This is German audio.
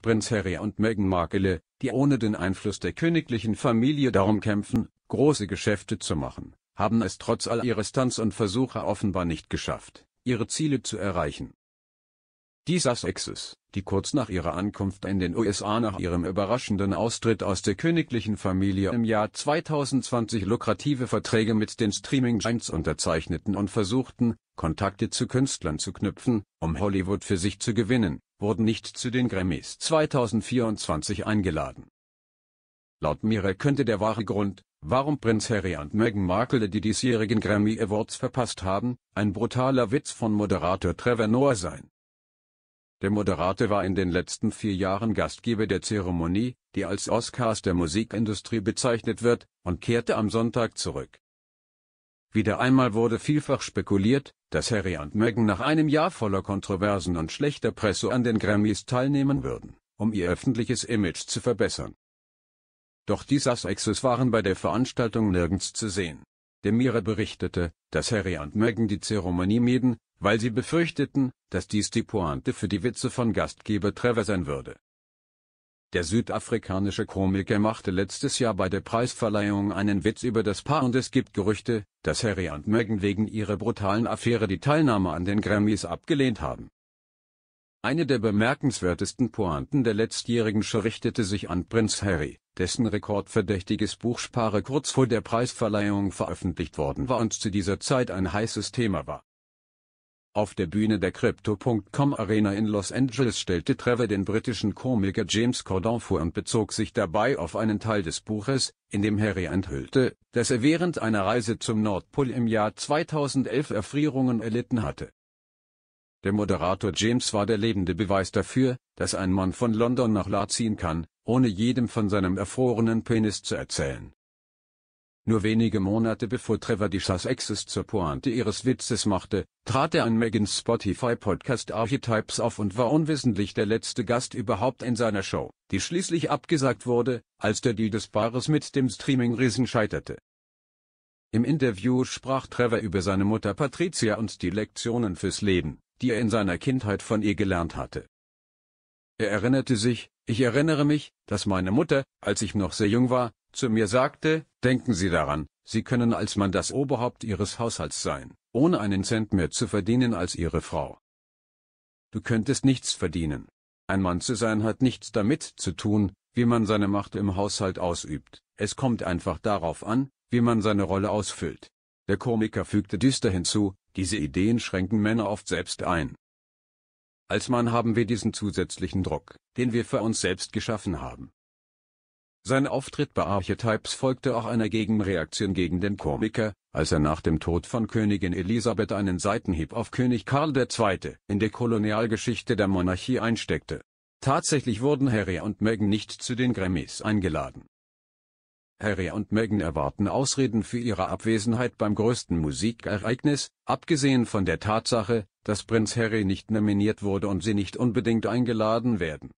Prinz Harry und Meghan Markle, die ohne den Einfluss der königlichen Familie darum kämpfen, große Geschäfte zu machen, haben es trotz all ihrer Stunts und Versuche offenbar nicht geschafft, ihre Ziele zu erreichen. Die Sussexes, die kurz nach ihrer Ankunft in den USA nach ihrem überraschenden Austritt aus der königlichen Familie im Jahr 2020 lukrative Verträge mit den Streaming-Giants unterzeichneten und versuchten, Kontakte zu Künstlern zu knüpfen, um Hollywood für sich zu gewinnen, wurden nicht zu den Grammys 2024 eingeladen. Laut Mira könnte der wahre Grund, warum Prinz Harry und Meghan Markle die diesjährigen Grammy Awards verpasst haben, ein brutaler Witz von Moderator Trevor Noah sein. Der Moderator war in den letzten vier Jahren Gastgeber der Zeremonie, die als Oscars der Musikindustrie bezeichnet wird, und kehrte am Sonntag zurück. Wieder einmal wurde vielfach spekuliert, dass Harry und Meghan nach einem Jahr voller Kontroversen und schlechter Presse an den Grammys teilnehmen würden, um ihr öffentliches Image zu verbessern. Doch die Sussexes waren bei der Veranstaltung nirgends zu sehen. Demira berichtete, dass Harry und Meghan die Zeremonie mieden, weil sie befürchteten, dass dies die Pointe für die Witze von Gastgeber Trevor sein würde. Der südafrikanische Komiker machte letztes Jahr bei der Preisverleihung einen Witz über das Paar und es gibt Gerüchte, dass Harry und Meghan wegen ihrer brutalen Affäre die Teilnahme an den Grammys abgelehnt haben. Eine der bemerkenswertesten Pointen der letztjährigen Show richtete sich an Prinz Harry, dessen rekordverdächtiges Buch Spare kurz vor der Preisverleihung veröffentlicht worden war und zu dieser Zeit ein heißes Thema war. Auf der Bühne der Crypto.com Arena in Los Angeles stellte Trevor den britischen Komiker James Corden vor und bezog sich dabei auf einen Teil des Buches, in dem Harry enthüllte, dass er während einer Reise zum Nordpol im Jahr 2011 Erfrierungen erlitten hatte. Der Moderator James war der lebende Beweis dafür, dass ein Mann von London nach La ziehen kann, ohne jedem von seinem erfrorenen Penis zu erzählen. Nur wenige Monate bevor Trevor die Sussex zur Pointe ihres Witzes machte, trat er an Megans Spotify-Podcast Archetypes auf und war unwissentlich der letzte Gast überhaupt in seiner Show, die schließlich abgesagt wurde, als der Deal des Paares mit dem Streaming-Riesen scheiterte. Im Interview sprach Trevor über seine Mutter Patricia und die Lektionen fürs Leben, die er in seiner Kindheit von ihr gelernt hatte. Er erinnerte sich, ich erinnere mich, dass meine Mutter, als ich noch sehr jung war, zu mir sagte, denken Sie daran, Sie können als Mann das Oberhaupt Ihres Haushalts sein, ohne einen Cent mehr zu verdienen als Ihre Frau. Du könntest nichts verdienen. Ein Mann zu sein hat nichts damit zu tun, wie man seine Macht im Haushalt ausübt, es kommt einfach darauf an, wie man seine Rolle ausfüllt. Der Komiker fügte düster hinzu, diese Ideen schränken Männer oft selbst ein. Als Mann haben wir diesen zusätzlichen Druck, den wir für uns selbst geschaffen haben. Sein Auftritt bei Archetypes folgte auch einer Gegenreaktion gegen den Komiker, als er nach dem Tod von Königin Elisabeth einen Seitenhieb auf König Karl II. in der Kolonialgeschichte der Monarchie einsteckte. Tatsächlich wurden Harry und Meghan nicht zu den Grammys eingeladen. Harry und Meghan erwarten Ausreden für ihre Abwesenheit beim größten Musikereignis, abgesehen von der Tatsache, dass Prinz Harry nicht nominiert wurde und sie nicht unbedingt eingeladen werden.